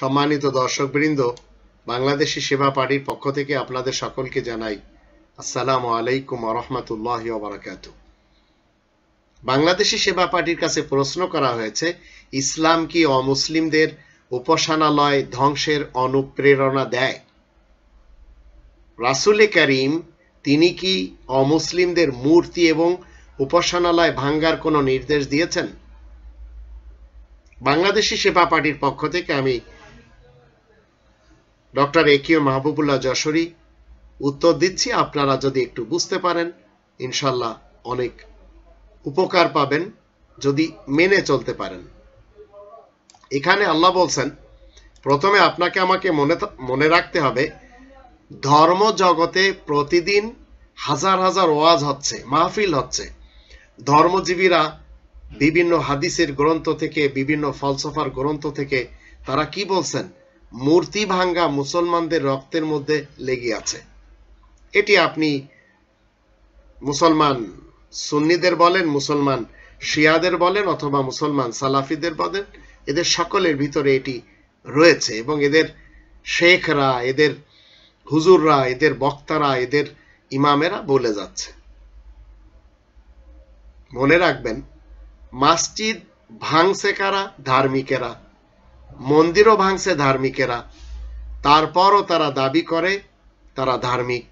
সম্মানিত দর্শকবৃন্দ বাংলাদেশি সেবা পার্টির পক্ষ থেকে আপনাদের সকলকে জানাই আসসালামু আলাইকুম আরহামতুল্লাহ বারাকাত বাংলাদেশি সেবা পার্টির কাছে প্রশ্ন করা হয়েছে ইসলাম কি অমুসলিমদের উপাসনালয় ধ্বংসের অনুপ্রেরণা দেয় রাসুলে করিম তিনি কি অমুসলিমদের মূর্তি এবং উপাসনালয় ভাঙ্গার কোনো নির্দেশ দিয়েছেন বাংলাদেশি সেবা পার্টির পক্ষ থেকে আমি doctor A Q Mahbubullah Jashori উত্তর দিচ্ছি আপনারা যদি একটু বুঝতে পারেন ইনশাল্লাহ অনেক উপকার পাবেন যদি মেনে চলতে পারেন এখানে আল্লাহ বলছেন প্রথমে আপনাকে আমাকে মনে মনে রাখতে হবে ধর্ম জগতে প্রতিদিন হাজার হাজার ওয়াজ হচ্ছে মাহফিল হচ্ছে ধর্মজীবীরা বিভিন্ন হাদিসের গ্রন্থ থেকে বিভিন্ন ফলসফার গ্রন্থ থেকে তারা কি বলছেন মূর্তি ভাঙ্গা মুসলমানদের রক্তের মধ্যে লেগে আছে এটি আপনি মুসলমান সুন্নিদের বলেন মুসলমান শিয়াদের বলেন অথবা মুসলমান সালাফিদের বলেন এদের সকলের ভিতরে এটি রয়েছে এবং এদের শেখরা এদের হুজুররা এদের বক্তারা এদের ইমামেরা বলে যাচ্ছে মনে রাখবেন মাসজিদ ভাঙছে কারা ধার্মিকেরা মন্দিরও ভাঙছে ধার্মিকেরা তারপরও তারা দাবি করে তারা ধার্মিক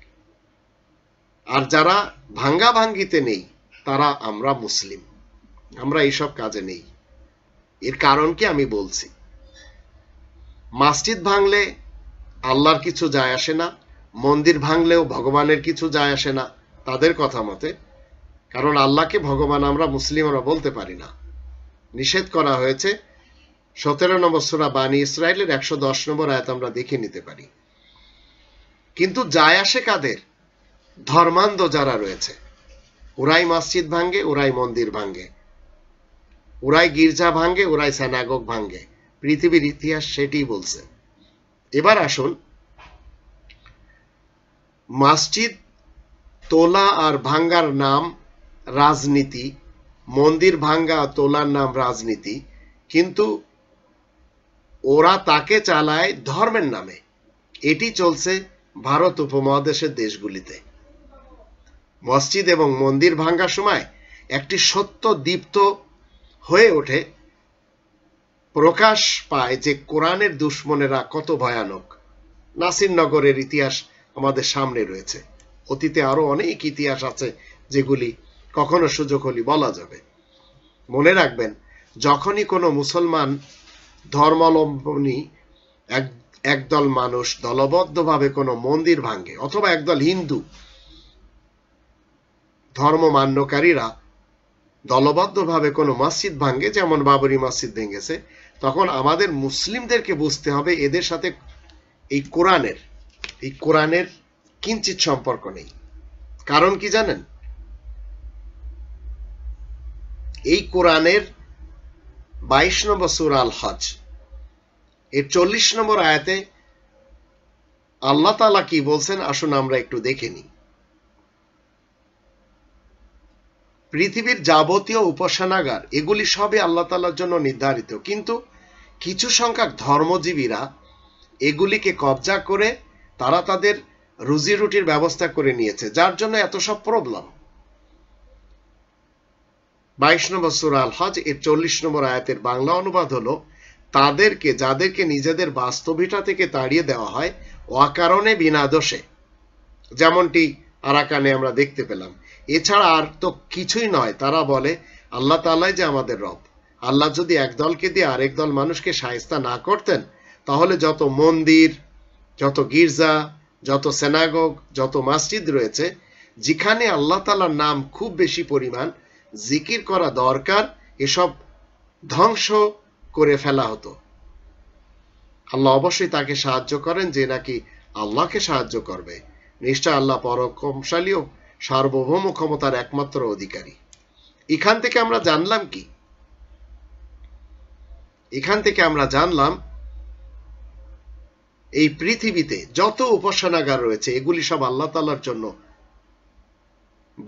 আর যারা ভাঙ্গা ভাঙ্গিতে নেই তারা আমরা মুসলিম আমরা এইসব কাজে নেই এর কারণ কি আমি বলছি মাসজিদ ভাঙলে আল্লাহর কিছু যায় আসে না মন্দির ভাঙলেও ভগবানের কিছু যায় আসে না তাদের কথা মতে কারণ আল্লাহকে ভগবান আমরা মুসলিমরা বলতে পারি না নিষেধ করা হয়েছে সতেরো নম্বর সোরা বাণী ইসরায়েলের একশো দশ নম্বর আয়াত আমরা দেখে নিতে পারি কিন্তু যায় আসে কাদের ধর্মান্ধ যারা রয়েছে ওরাই মসজিদ ভাঙ্গে ওরাই মন্দির ভাঙ্গে ওরাই গির্জা ভাঙ্গে ওরাই স্যানাগক ভাঙ্গে পৃথিবীর ইতিহাস সেটি বলছে এবার আসুন মসজিদ তোলা আর ভাঙ্গার নাম রাজনীতি মন্দির ভাঙ্গা তোলার নাম রাজনীতি কিন্তু ওরা তাকে চালায় ধর্মের নামে এটি চলছে ভারত উপমহাদেশের দেশগুলিতে মসজিদ এবং মন্দির ভাঙ্গার সময় একটি সত্য দীপ্ত হয়ে ওঠে প্রকাশ পায় যে কোরআনের দুশ্মনেরা কত ভয়ানক নাসিরনগরের ইতিহাস আমাদের সামনে রয়েছে অতীতে আরো অনেক ইতিহাস আছে যেগুলি কখনো সুযোগ হলি বলা যাবে মনে রাখবেন যখনই কোনো মুসলমান ধর্মাবলম্বনী এক একদল মানুষ দলবদ্ধভাবে কোনো মন্দির ভাঙ্গে অথবা একদল হিন্দু ধর্ম মান্যকারীরা দলবদ্ধভাবে কোনো মসজিদ ভাঙ্গে যেমন বাবরি মসজিদ ভেঙেছে তখন আমাদের মুসলিমদেরকে বুঝতে হবে এদের সাথে এই কোরআনের এই কোরআনের কিঞ্চিত সম্পর্ক নেই কারণ কি জানেন এই কোরআনের বাইশ নম্বর সুর আল হজ এর চল্লিশ নম্বর আয়াতে আল্লাহ তালা কি বলছেন আসুন আমরা একটু দেখে নিই পৃথিবীর যাবতীয় উপাসনাগার এগুলি সবই আল্লাহ তালার জন্য নির্ধারিত কিন্তু কিছু সংখ্যক ধর্মজীবীরা এগুলিকে কবজা করে তারা তাদের রুজি রুটির ব্যবস্থা করে নিয়েছে যার জন্য এত সব প্রবলেম বাইশ নম্বর সুরাল আল হজ এর চল্লিশ নম্বর আয়াতের বাংলা অনুবাদ হলো তাদেরকে যাদেরকে নিজেদের বাস্তবিতা থেকে তাড়িয়ে দেওয়া হয় অকারণে বিনা দোষে যেমনটি আরাকানে আমরা দেখতে পেলাম এছাড়া আর তো কিছুই নয় তারা বলে আল্লাহ তালাই যে আমাদের রব আল্লাহ যদি এক দলকে দিয়ে আরেক দল মানুষকে সাহেস্তা না করতেন তাহলে যত মন্দির যত গির্জা যত সেনাগগ যত মসজিদ রয়েছে যেখানে আল্লাহ তালার নাম খুব বেশি পরিমাণ জিকির করা দরকার এসব ধ্বংস করে ফেলা হতো আল্লাহ অবশ্যই তাকে সাহায্য করেন যে নাকি আল্লাহকে সাহায্য করবে নিশ্চয় আল্লাহ পরকমশালী ও সার্বভৌম ক্ষমতার একমাত্র অধিকারী এখান থেকে আমরা জানলাম কি এখান থেকে আমরা জানলাম এই পৃথিবীতে যত উপাসনাগার রয়েছে এগুলি সব আল্লাহ তালার জন্য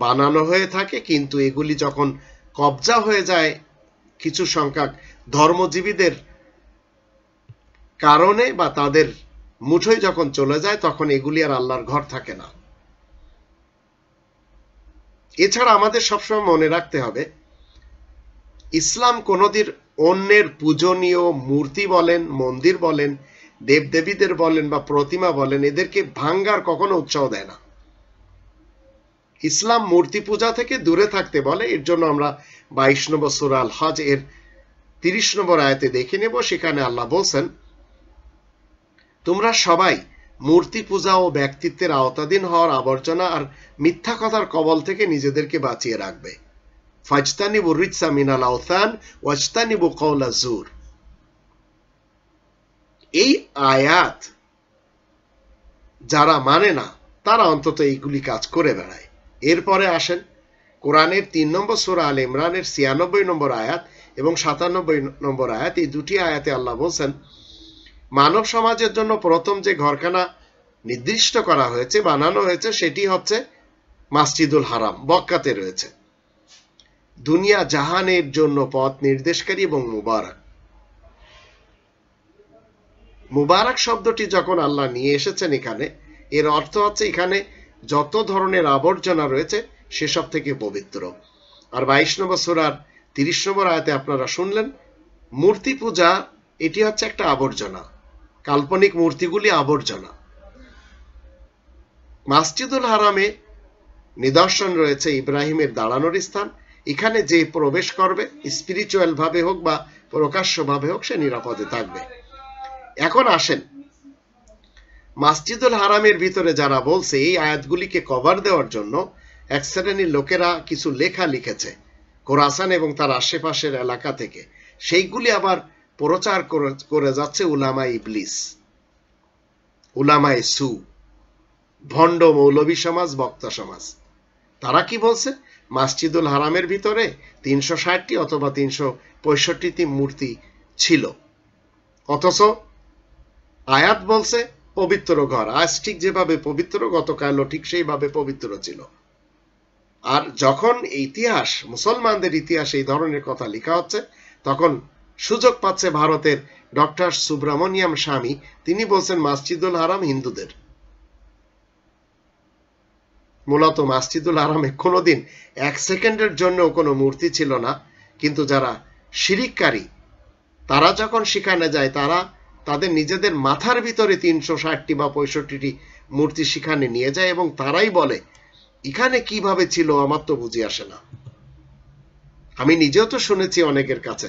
বানানো হয়ে থাকে কিন্তু এগুলি যখন কবজা হয়ে যায় কিছু সংখ্যক ধর্মজীবীদের কারণে বা তাদের মুঠোয় যখন চলে যায় তখন এগুলি আর আল্লাহর ঘর থাকে না এছাড়া আমাদের সবসময় মনে রাখতে হবে ইসলাম কোনদিন অন্যের পূজনীয় মূর্তি বলেন মন্দির বলেন দেবদেবীদের বলেন বা প্রতিমা বলেন এদেরকে ভাঙ্গার কখনো উৎসাহ দেয় না ইসলাম মূর্তি পূজা থেকে দূরে থাকতে বলে এর জন্য আমরা বাইশ নম্বর সুরাল হজ এর তিরিশ নম্বর আয়তে দেখে নেব সেখানে আল্লাহ বলছেন তোমরা সবাই মূর্তি পূজা ও ব্যক্তিত্বের আওতাধীন হওয়ার আবর্জনা আর মিথ্যা কথার কবল থেকে নিজেদেরকে বাঁচিয়ে রাখবে ফাজতানিবু রিৎসা মিনাল আওথান ওয়াজতানিবু কৌলা জুর এই আয়াত যারা মানে না তারা অন্তত এইগুলি কাজ করে বেড়ায় এরপরে আসেন কোরআনের তিন নম্বর সুরা আল ইমরানের ছিয়ানব্বই নম্বর আয়াত এবং সাতানব্বই নম্বর আয়াত এই দুটি আয়াতে আল্লাহ বলছেন মানব সমাজের জন্য প্রথম যে ঘরখানা নির্দিষ্ট করা হয়েছে বানানো হয়েছে সেটি হচ্ছে মাসজিদুল হারাম বক্কাতে রয়েছে দুনিয়া জাহানের জন্য পথ নির্দেশকারী এবং মুবারক মুবারক শব্দটি যখন আল্লাহ নিয়ে এসেছেন এখানে এর অর্থ হচ্ছে এখানে যত ধরনের আবর্জনা রয়েছে সেসব থেকে পবিত্র আর বাইশ নম্বর সুরার তিরিশ নম্বর আয়তে আপনারা শুনলেন মূর্তি পূজা এটি হচ্ছে একটা আবর্জনা কাল্পনিক মূর্তিগুলি আবর্জনা মাসজিদুল হারামে নিদর্শন রয়েছে ইব্রাহিমের দাঁড়ানোর স্থান এখানে যে প্রবেশ করবে স্পিরিচুয়াল ভাবে হোক বা প্রকাশ্য ভাবে হোক সে নিরাপদে থাকবে এখন আসেন মাসজিদুল হারামের ভিতরে যারা বলছে এই আয়াতগুলিকে কভার দেওয়ার জন্য এক শ্রেণীর লোকেরা কিছু লেখা লিখেছে কোরআসান এবং তার আশেপাশের এলাকা থেকে সেইগুলি আবার প্রচার করে যাচ্ছে উলামা ইবলিস উলামা সু ভণ্ড মৌলভী সমাজ বক্তা সমাজ তারা কি বলছে মাসজিদুল হারামের ভিতরে তিনশো ষাটটি অথবা তিনশো পঁয়ষট্টিটি মূর্তি ছিল অথচ আয়াত বলছে পবিত্র ঘর আজ ঠিক যেভাবে পবিত্র গতকালও ঠিক সেইভাবে পবিত্র ছিল আর যখন ইতিহাস মুসলমানদের ইতিহাস এই ধরনের কথা লেখা হচ্ছে তখন সুযোগ পাচ্ছে ভারতের ডক্টর সুব্রমণিয়াম স্বামী তিনি বলছেন মাসজিদুল হারাম হিন্দুদের মূলত মাসজিদুল হারামে কোনোদিন এক সেকেন্ডের জন্য কোনো মূর্তি ছিল না কিন্তু যারা শিরিককারী তারা যখন সেখানে যায় তারা তাদের নিজেদের মাথার ভিতরে তিনশো ষাটটি বা পঁয়ষট্টিটি মূর্তি সেখানে নিয়ে যায় এবং তারাই বলে এখানে কিভাবে ছিল আমার তো বুঝে আসে না আমি নিজেও তো শুনেছি অনেকের কাছে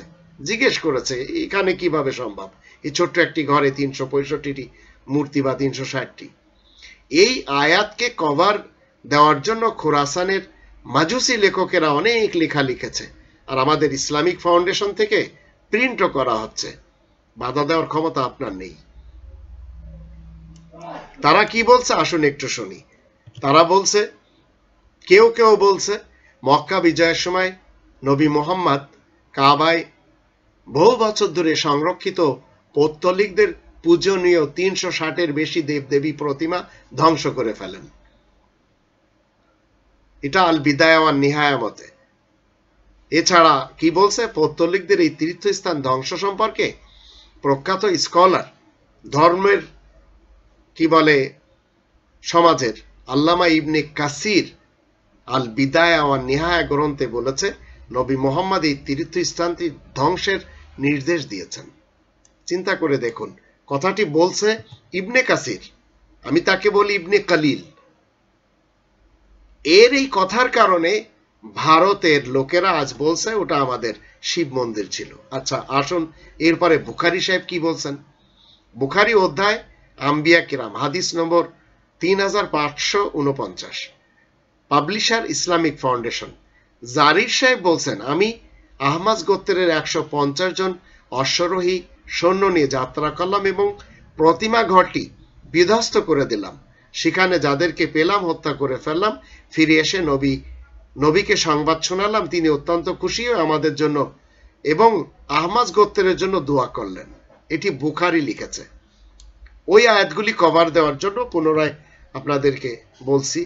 জিজ্ঞেস করেছে এখানে কিভাবে সম্ভব এই ছোট্ট একটি ঘরে তিনশো পঁয়ষট্টিটি মূর্তি বা তিনশো ষাটটি এই আয়াতকে কভার দেওয়ার জন্য খোরাসানের মাজুসি লেখকেরা অনেক লেখা লিখেছে আর আমাদের ইসলামিক ফাউন্ডেশন থেকে প্রিন্টও করা হচ্ছে বাধা দেওয়ার ক্ষমতা আপনার নেই তারা কি বলছে আসুন একটু শুনি তারা বলছে কেউ কেউ বলছে মক্কা বিজয়ের সময় নবী মোহাম্মদ কাবায় বহু বছর ধরে সংরক্ষিত পৌত্তলিকদের পূজনীয় তিনশো ষাটের বেশি দেবদেবী প্রতিমা ধ্বংস করে ফেলেন এটা আল নিহায় নিহায়ামতে এছাড়া কি বলছে পৌত্তলিকদের এই তীর্থস্থান ধ্বংস সম্পর্কে প্রখ্যাত স্কলার ধর্মের কি বলে সমাজের আল্লামা ইবনে কাসির আল বিদায় আওয়ার নেহায় গ্রন্থে বলেছে নবী মোহাম্মদ এই তীর্থস্থানটি ধ্বংসের নির্দেশ দিয়েছেন চিন্তা করে দেখুন কথাটি বলছে ইবনে কাসির আমি তাকে বলি ইবনে কালিল এর এই কথার কারণে ভারতের লোকেরা আজ বলছে ওটা আমাদের শিব মন্দির ছিল আচ্ছা আসুন এরপরে বুখারি সাহেব কি বলছেন বুখারি অধ্যায় আম্বিয়া কিরাম হাদিস নম্বর তিন হাজার পাঁচশো উনপঞ্চাশ পাবলিশার ইসলামিক ফাউন্ডেশন জারির সাহেব বলছেন আমি আহমাজ গোত্রের একশো পঞ্চাশ জন অশ্বরোহী সৈন্য নিয়ে যাত্রা করলাম এবং প্রতিমা ঘরটি বিধ্বস্ত করে দিলাম সেখানে যাদেরকে পেলাম হত্যা করে ফেললাম ফিরে এসে নবী নবীকে সংবাদ শোনালাম তিনি অত্যন্ত খুশি হয়ে আমাদের জন্য এবং আহমাজ গোত্রের জন্য দোয়া করলেন এটি বুখারি লিখেছে ওই আয়াতগুলি কভার দেওয়ার জন্য পুনরায় আপনাদেরকে বলছি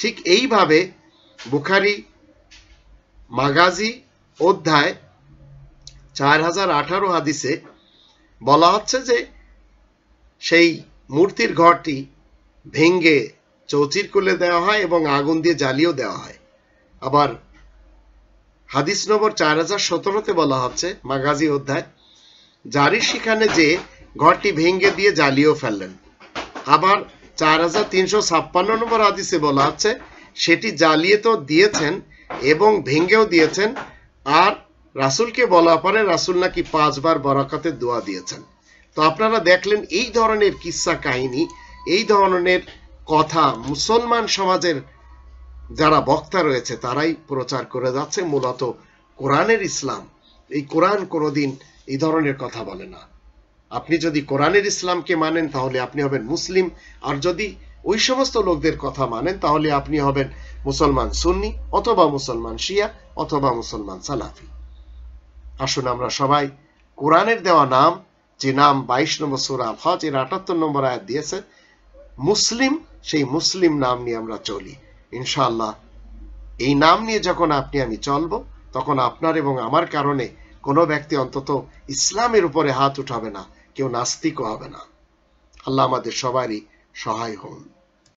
ঠিক এইভাবে বুখারি মাগাজি অধ্যায় চার হাজার আঠারো হাদিসে বলা হচ্ছে যে সেই মূর্তির ঘরটি ভেঙ্গে চৌচির করে দেওয়া হয় এবং আগুন দিয়ে জ্বালিয়েও দেওয়া হয় আবার হাদিস নম্বর চার হাজার সতেরোতে বলা হচ্ছে মাগাজি অধ্যায় জারি সেখানে যে ঘরটি ভেঙ্গে দিয়ে জ্বালিয়েও ফেললেন আবার চার হাজার তিনশো ছাপ্পান্ন নম্বর হাদিসে বলা হচ্ছে সেটি জ্বালিয়ে তো দিয়েছেন এবং ভেঙ্গেও দিয়েছেন আর রাসুলকে বলা পরে রাসুল নাকি পাঁচবার বরাকাতে দোয়া দিয়েছেন তো আপনারা দেখলেন এই ধরনের কিসা কাহিনী এই ধরনের কথা মুসলমান সমাজের যারা বক্তা রয়েছে তারাই প্রচার করে যাচ্ছে মূলত কোরআনের ইসলাম এই কোরআন কোনোদিন এই ধরনের কথা বলে না আপনি যদি কোরআনের ইসলামকে মানেন তাহলে আপনি হবেন মুসলিম আর যদি ওই সমস্ত লোকদের কথা মানেন তাহলে আপনি হবেন মুসলমান সুন্নি অথবা মুসলমান শিয়া অথবা মুসলমান সালাফি আসুন আমরা সবাই কোরআনের দেওয়া নাম যে নাম বাইশ নম্বর সুরা হজ এর আটাত্তর নম্বর আয়াত দিয়েছে মুসলিম সেই মুসলিম নাম নিয়ে আমরা চলি ইনশাল্লাহ এই নাম নিয়ে যখন আপনি আমি চলব তখন আপনার এবং আমার কারণে কোনো ব্যক্তি অন্তত ইসলামের উপরে হাত উঠাবে না কেউ নাস্তিকও হবে না আল্লাহ আমাদের সবারই সহায় হন